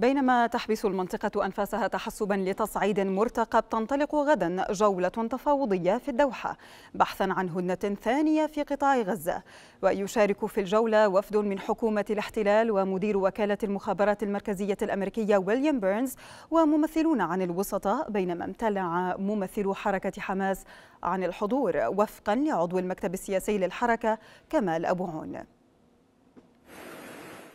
بينما تحبس المنطقة أنفاسها تحسبا لتصعيد مرتقب تنطلق غدا جولة تفاوضية في الدوحة بحثا عن هدنة ثانية في قطاع غزة ويشارك في الجولة وفد من حكومة الاحتلال ومدير وكالة المخابرات المركزية الأمريكية ويليام بيرنز وممثلون عن الوسطاء بينما امتلع ممثل حركة حماس عن الحضور وفقا لعضو المكتب السياسي للحركة كمال أبو عون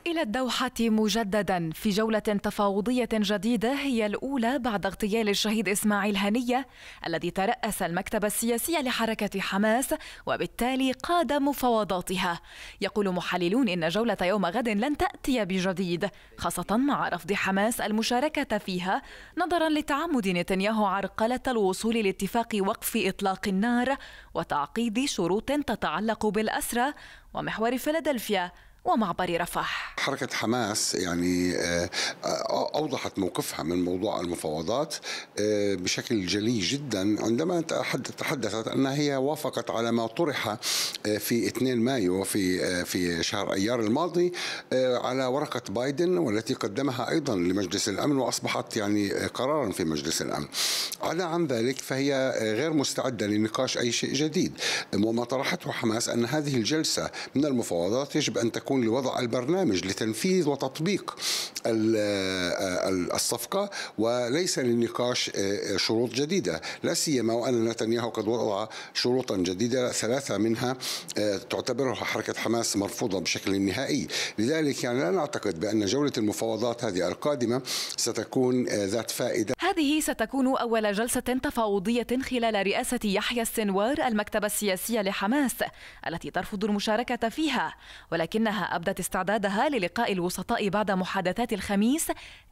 إلى الدوحة مجددا في جولة تفاوضية جديدة هي الأولى بعد اغتيال الشهيد إسماعيل هنية الذي ترأس المكتب السياسي لحركة حماس وبالتالي قاد مفاوضاتها يقول محللون إن جولة يوم غد لن تأتي بجديد خاصة مع رفض حماس المشاركة فيها نظرا لتعمد نتنياهو عرقلة الوصول لاتفاق وقف إطلاق النار وتعقيد شروط تتعلق بالأسرة ومحور فيلادلفيا ومعبر رفح حركة حماس يعني آه، آه، أوضحت موقفها من موضوع المفاوضات آه، بشكل جلي جدا عندما تحدثت أنها هي وافقت على ما طرح في 2 مايو في في شهر أيار الماضي على ورقة بايدن والتي قدمها أيضا لمجلس الأمن وأصبحت يعني قرارا في مجلس الأمن عدا عن ذلك فهي غير مستعدة لنقاش أي شيء جديد وما طرحته حماس أن هذه الجلسة من المفاوضات يجب أن تكون يكون لوضع البرنامج لتنفيذ وتطبيق آه، الصفقة وليس للنقاش آه، آه، شروط جديدة لا سيما وأن نتنياهو قد وضع شروطا جديدة ثلاثة منها تعتبرها حركة حماس مرفوضة بشكل نهائي لذلك يعني لا نعتقد بأن جولة المفاوضات هذه القادمة ستكون ذات فائدة هذه ستكون أول جلسة تفاوضية خلال رئاسة يحيى السنوار المكتب السياسي لحماس التي ترفض المشاركة فيها ولكنها أبدت استعدادها للقاء الوسطاء بعد محادثات الخميس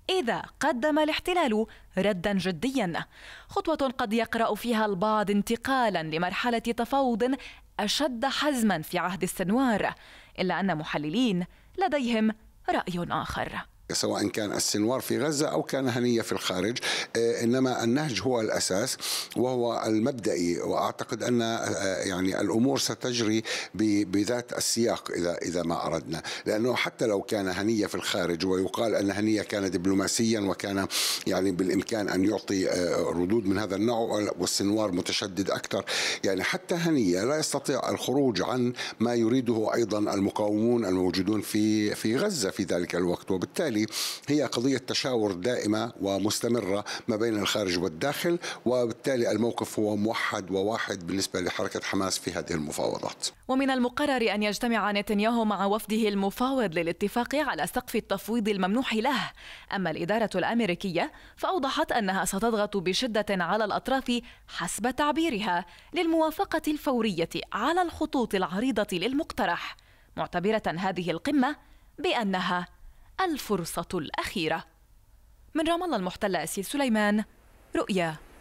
إذا قدم الاحتلال ردا جديا خطوة قد يقرأ فيها البعض انتقالا لمرحلة تفاوض أشد حزما في عهد السنوار إلا أن محللين لديهم رأي آخر سواء كان السنوار في غزة أو كان هنية في الخارج آه، إنما النهج هو الأساس وهو المبدئي وأعتقد أن آه، يعني الأمور ستجري بذات السياق إذا إذا ما أردنا لأنه حتى لو كان هنية في الخارج ويقال أن هنية كان دبلوماسيا وكان يعني بالإمكان أن يعطي آه، ردود من هذا النوع والسنوار متشدد أكثر يعني حتى هنية لا يستطيع الخروج عن ما يريده أيضا المقاومون الموجودون في في غزة في ذلك الوقت وبالتالي هي قضية تشاور دائمة ومستمرة ما بين الخارج والداخل وبالتالي الموقف هو موحد وواحد بالنسبة لحركة حماس في هذه المفاوضات ومن المقرر أن يجتمع نتنياهو مع وفده المفاوض للاتفاق على سقف التفويض الممنوح له أما الإدارة الأمريكية فأوضحت أنها ستضغط بشدة على الأطراف حسب تعبيرها للموافقة الفورية على الخطوط العريضة للمقترح معتبرة هذه القمة بأنها الفرصة الأخيرة من رام الله المحتلة أسيل سليمان رؤيا